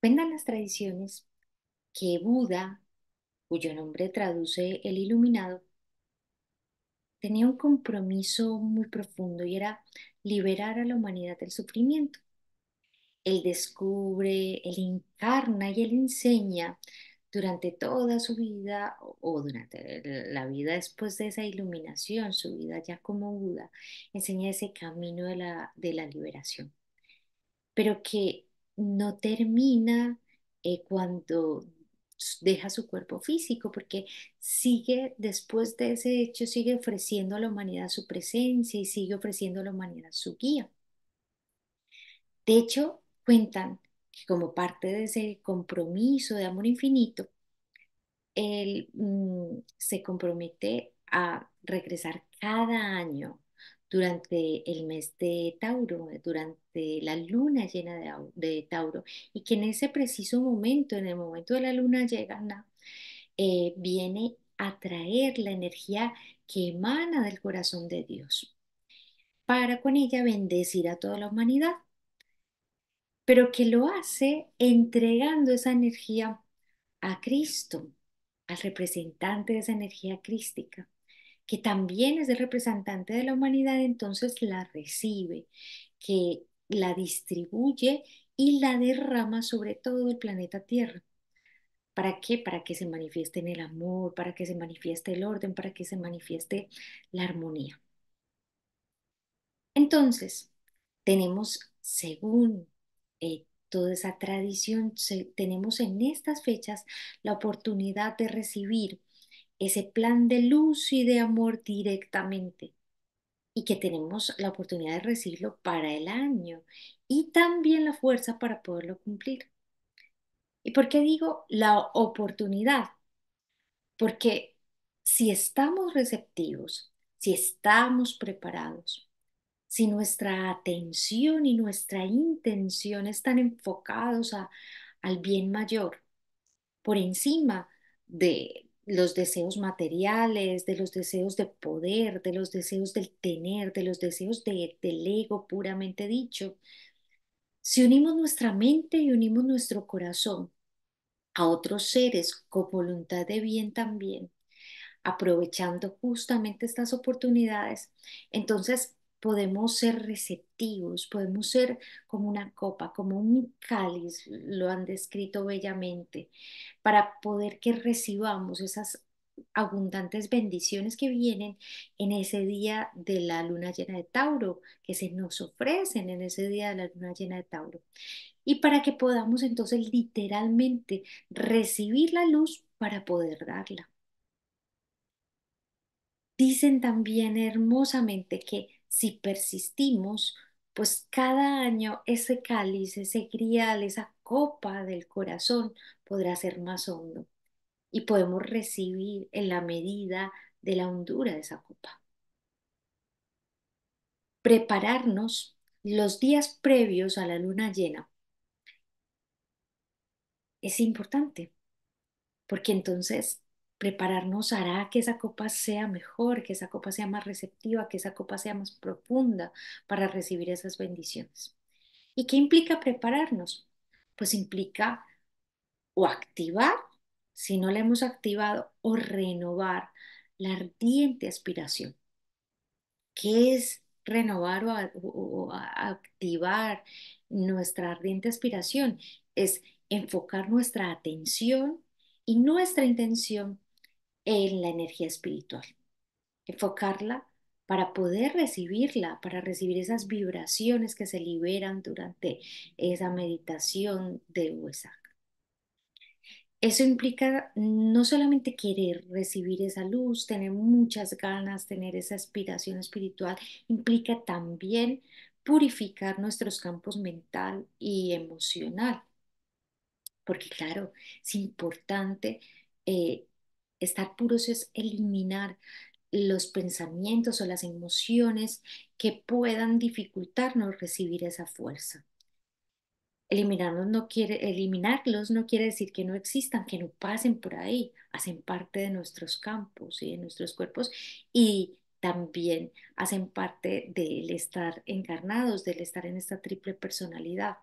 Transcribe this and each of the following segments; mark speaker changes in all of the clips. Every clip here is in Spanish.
Speaker 1: Cuentan las tradiciones que Buda, cuyo nombre traduce el iluminado, tenía un compromiso muy profundo y era liberar a la humanidad del sufrimiento. Él descubre, él encarna y él enseña durante toda su vida o durante la vida después de esa iluminación, su vida ya como Buda, enseña ese camino de la, de la liberación. Pero que no termina eh, cuando deja su cuerpo físico, porque sigue, después de ese hecho, sigue ofreciendo a la humanidad su presencia y sigue ofreciendo a la humanidad su guía. De hecho, cuentan que como parte de ese compromiso de amor infinito, él mm, se compromete a regresar cada año durante el mes de Tauro, durante la luna llena de, Tauro, y que en ese preciso momento, en el momento de la luna llena, eh, viene a traer la energía que emana del corazón de Dios, para con ella bendecir a toda la humanidad, pero que lo hace entregando esa energía a Cristo, al representante de esa energía crística que también es el representante de la humanidad, entonces la recibe, que la distribuye y la derrama sobre todo el planeta Tierra. ¿Para qué? Para que se manifieste en el amor, para que se manifieste el orden, para que se manifieste la armonía. Entonces, tenemos, según eh, toda esa tradición, tenemos en estas fechas la oportunidad de recibir ese plan de luz y de amor directamente y que tenemos la oportunidad de recibirlo para el año y también la fuerza para poderlo cumplir. ¿Y por qué digo la oportunidad? Porque si estamos receptivos, si estamos preparados, si nuestra atención y nuestra intención están enfocados a, al bien mayor, por encima de, los deseos materiales, de los deseos de poder, de los deseos del tener, de los deseos de, del ego puramente dicho. Si unimos nuestra mente y unimos nuestro corazón a otros seres con voluntad de bien también, aprovechando justamente estas oportunidades, entonces podemos ser receptivos, podemos ser como una copa, como un cáliz, lo han descrito bellamente, para poder que recibamos esas abundantes bendiciones que vienen en ese día de la luna llena de Tauro, que se nos ofrecen en ese día de la luna llena de Tauro. Y para que podamos entonces literalmente recibir la luz para poder darla. Dicen también hermosamente que si persistimos, pues cada año ese cáliz, ese grial, esa copa del corazón podrá ser más hondo y podemos recibir en la medida de la hondura de esa copa. Prepararnos los días previos a la luna llena es importante, porque entonces prepararnos hará que esa copa sea mejor, que esa copa sea más receptiva, que esa copa sea más profunda para recibir esas bendiciones. ¿Y qué implica prepararnos? Pues implica o activar, si no la hemos activado, o renovar la ardiente aspiración. ¿Qué es renovar o, activar nuestra ardiente aspiración? Es enfocar nuestra atención y nuestra intención en la energía espiritual. Enfocarla para poder recibirla, para recibir esas vibraciones que se liberan durante esa meditación de Huesac. Eso implica no solamente querer recibir esa luz, tener muchas ganas, tener esa aspiración espiritual, implica también purificar nuestros campos mental y emocional. Porque claro, es importante eh, Estar puros es eliminar los pensamientos o las emociones que puedan dificultarnos recibir esa fuerza. Eliminarlos no quiere, eliminarlos no quiere decir que no existan, que no pasen por ahí, hacen parte de nuestros campos y de nuestros cuerpos y también hacen parte del estar encarnados, del estar en esta triple personalidad.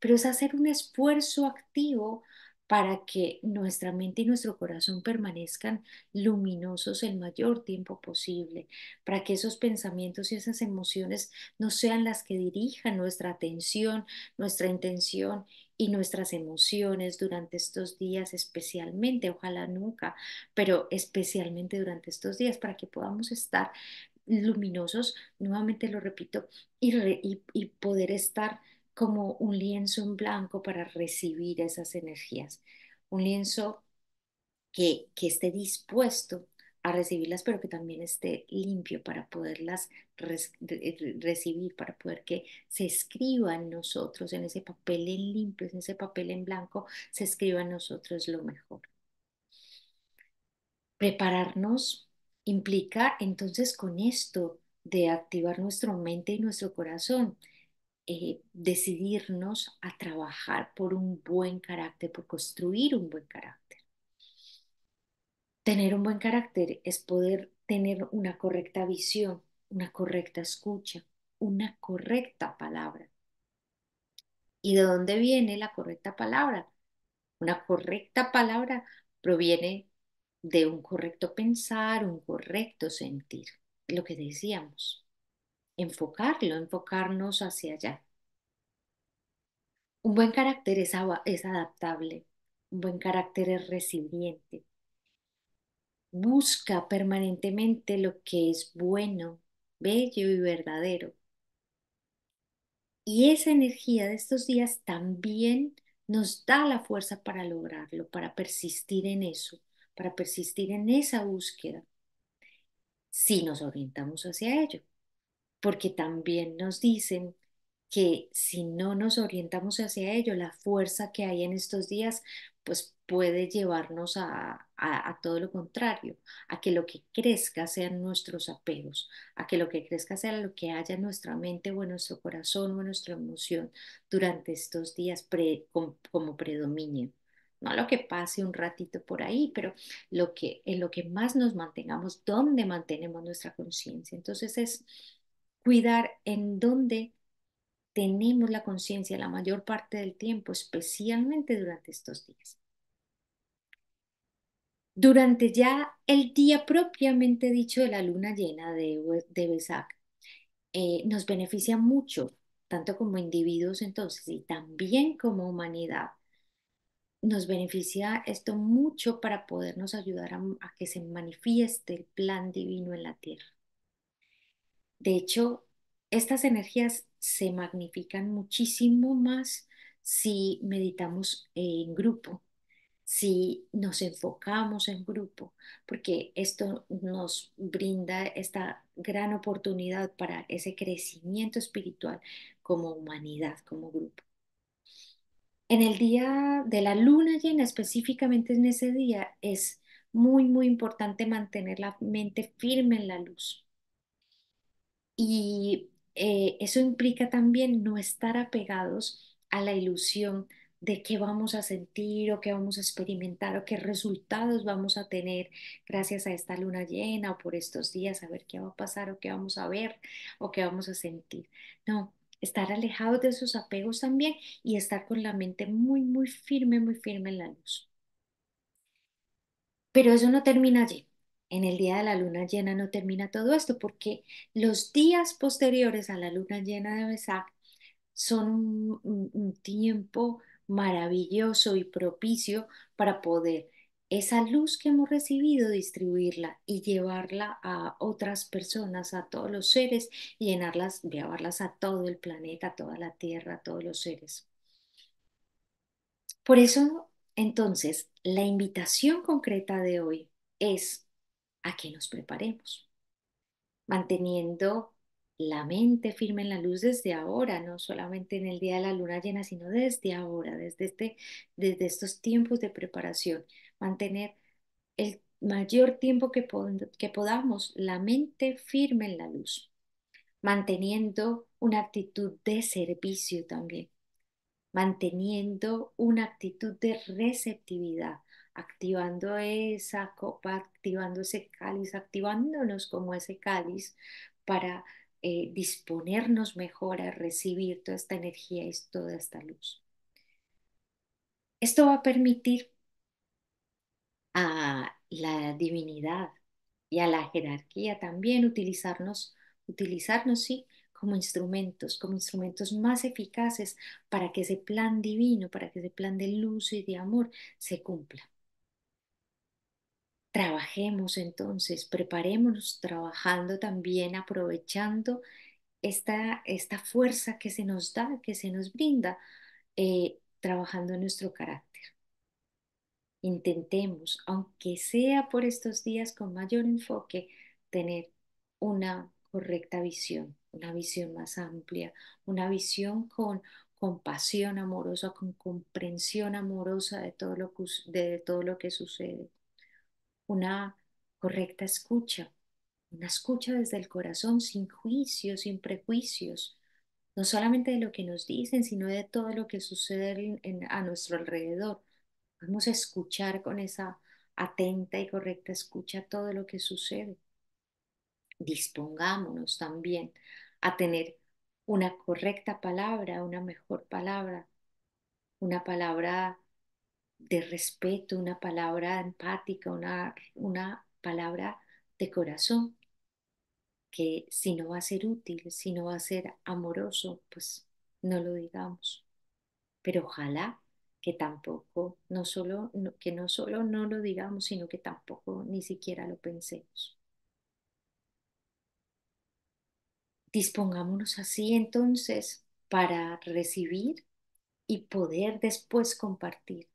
Speaker 1: Pero es hacer un esfuerzo activo para que nuestra mente y nuestro corazón permanezcan luminosos el mayor tiempo posible, para que esos pensamientos y esas emociones no sean las que dirijan nuestra atención, nuestra intención y nuestras emociones durante estos días especialmente, ojalá nunca, pero especialmente durante estos días para que podamos estar luminosos, nuevamente lo repito, y, poder estar como un lienzo en blanco para recibir esas energías, un lienzo que, que esté dispuesto a recibirlas, pero que también esté limpio para poderlas recibir, para poder que se escriba nosotros, en ese papel en limpio, en ese papel en blanco, se escriba en nosotros lo mejor. Prepararnos implica entonces con esto de activar nuestra mente y nuestro corazón, eh, decidirnos a trabajar por un buen carácter, por construir un buen carácter. Tener un buen carácter es poder tener una correcta visión, una correcta escucha, una correcta palabra. ¿Y de dónde viene la correcta palabra? Una correcta palabra proviene de un correcto pensar, un correcto sentir, lo que decíamos enfocarlo, enfocarnos hacia allá. Un buen carácter es, es adaptable, un buen carácter es resiliente. Busca permanentemente lo que es bueno, bello y verdadero. Y esa energía de estos días también nos da la fuerza para lograrlo, para persistir en eso, para persistir en esa búsqueda, si nos orientamos hacia ello porque también nos dicen que si no nos orientamos hacia ello, la fuerza que hay en estos días, pues puede llevarnos a, todo lo contrario, a que lo que crezca sean nuestros apegos, a que lo que crezca sea lo que haya en nuestra mente o en nuestro corazón o en nuestra emoción durante estos días como, predominio. No lo que pase un ratito por ahí, pero lo que, en lo que más nos mantengamos, donde mantenemos nuestra conciencia. Entonces es cuidar en dónde tenemos la conciencia la mayor parte del tiempo, especialmente durante estos días. Durante ya el día propiamente dicho de la luna llena de, de Besac, eh, nos beneficia mucho, tanto como individuos entonces y también como humanidad. Nos beneficia esto mucho para podernos ayudar a que se manifieste el plan divino en la tierra. De hecho, estas energías se magnifican muchísimo más si meditamos en grupo, si nos enfocamos en grupo, porque esto nos brinda esta gran oportunidad para ese crecimiento espiritual como humanidad, como grupo. En el día de la luna llena, específicamente en ese día, es muy, muy importante mantener la mente firme en la luz, y eh, eso implica también no estar apegados a la ilusión de qué vamos a sentir o qué vamos a experimentar o qué resultados vamos a tener gracias a esta luna llena o por estos días, a ver qué va a pasar o qué vamos a ver o qué vamos a sentir. No, estar alejados de esos apegos también y estar con la mente muy, muy firme, muy firme en la luz. Pero eso no termina allí en el día de la luna llena no termina todo esto, porque los días posteriores a la luna llena de Besá son un, tiempo maravilloso y propicio para poder esa luz que hemos recibido, distribuirla y llevarla a otras personas, a todos los seres, llenarlas, llevarlas a todo el planeta, a toda la Tierra, a todos los seres. Por eso, entonces, la invitación concreta de hoy es a que nos preparemos, manteniendo la mente firme en la luz desde ahora, no solamente en el día de la luna llena, sino desde ahora, desde, este, desde estos tiempos de preparación, mantener el mayor tiempo que, que podamos la mente firme en la luz, manteniendo una actitud de servicio también, manteniendo una actitud de receptividad, activando esa copa, activando ese cáliz, activándonos como ese cáliz para eh, disponernos mejor a recibir toda esta energía y toda esta luz. Esto va a permitir a la divinidad y a la jerarquía también utilizarnos, utilizarnos sí, como instrumentos, como instrumentos más eficaces para que ese plan divino, para que ese plan de luz y de amor se cumpla. Trabajemos entonces, preparémonos trabajando también, aprovechando esta, esta fuerza que se nos da, que se nos brinda, eh, trabajando nuestro carácter. Intentemos, aunque sea por estos días con mayor enfoque, tener una correcta visión, una visión más amplia, una visión con compasión amorosa, con comprensión amorosa de todo lo de todo lo que sucede una correcta escucha, una escucha desde el corazón, sin juicios, sin prejuicios, no solamente de lo que nos dicen, sino de todo lo que sucede a nuestro alrededor. vamos a escuchar con esa atenta y correcta escucha todo lo que sucede. Dispongámonos también a tener una correcta palabra, una mejor palabra, una palabra de respeto, una palabra empática, una, una palabra de corazón, que si no va a ser útil, si no va a ser amoroso, pues no lo digamos. Pero ojalá que tampoco, no solo, que no solo no lo digamos, sino que tampoco ni siquiera lo pensemos. Dispongámonos así entonces para recibir y poder después compartir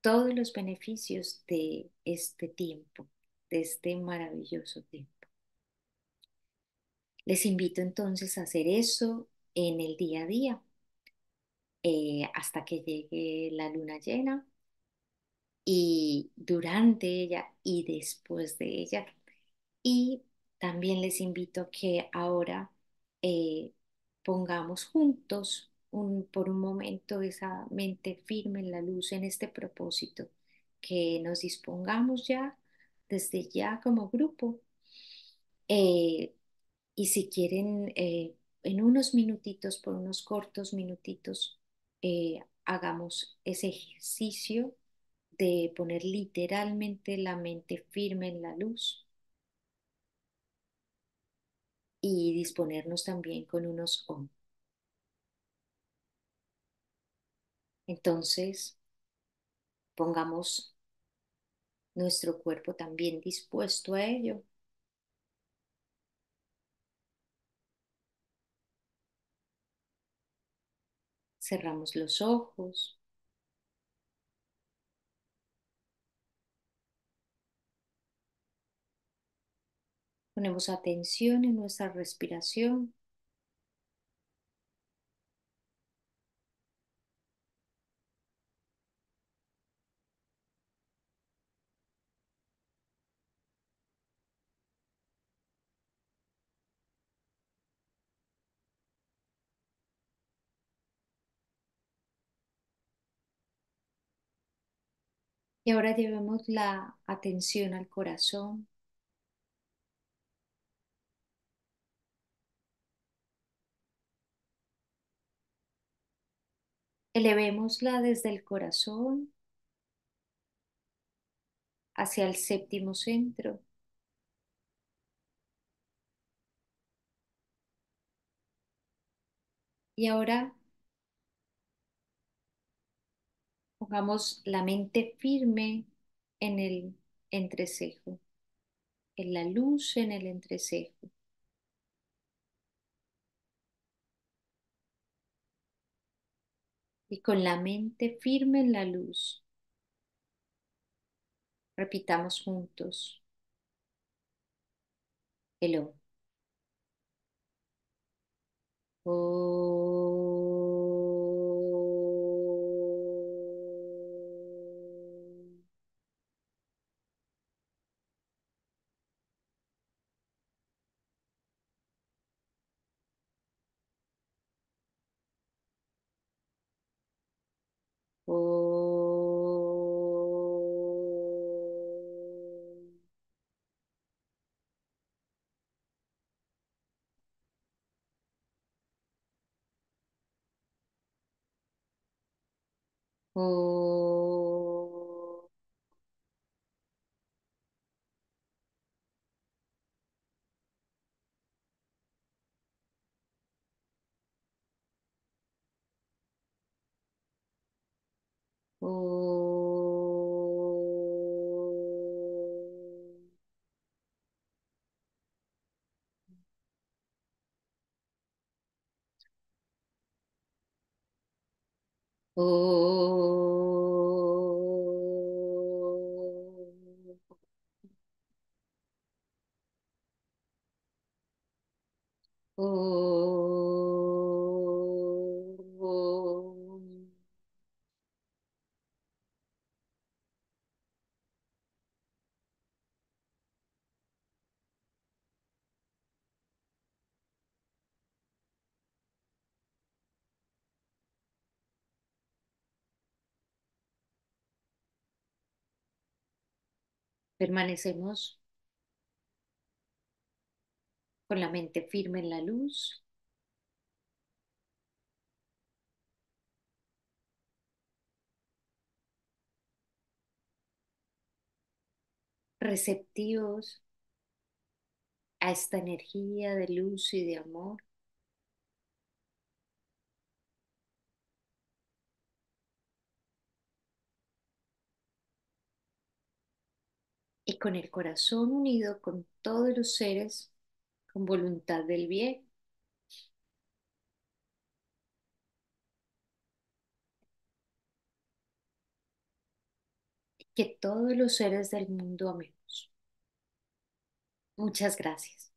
Speaker 1: todos los beneficios de este tiempo, de este maravilloso tiempo. Les invito entonces a hacer eso en el día a día, eh, hasta que llegue la luna llena y durante ella y después de ella. Y también les invito a que ahora eh, pongamos juntos por un momento esa mente firme en la luz, en este propósito, que nos dispongamos ya, desde ya como grupo. Eh, y si quieren, eh, en unos minutitos, por unos cortos minutitos, eh, hagamos ese ejercicio de poner literalmente la mente firme en la luz y disponernos también con unos Entonces, pongamos nuestro cuerpo también dispuesto a ello. Cerramos los ojos. Ponemos atención en nuestra respiración. Y ahora llevemos la atención al corazón. Elevémosla desde el corazón hacia el séptimo centro. Y ahora Pongamos la mente firme en el entrecejo, en la luz en el entrecejo. Y con la mente firme en la luz, repitamos juntos. El Oh. Oh. Oh. Permanecemos con la mente firme en la luz. receptivos a esta energía de luz y de amor. con el corazón unido con todos los seres con voluntad del bien. que todos los seres del mundo amemos. Muchas gracias.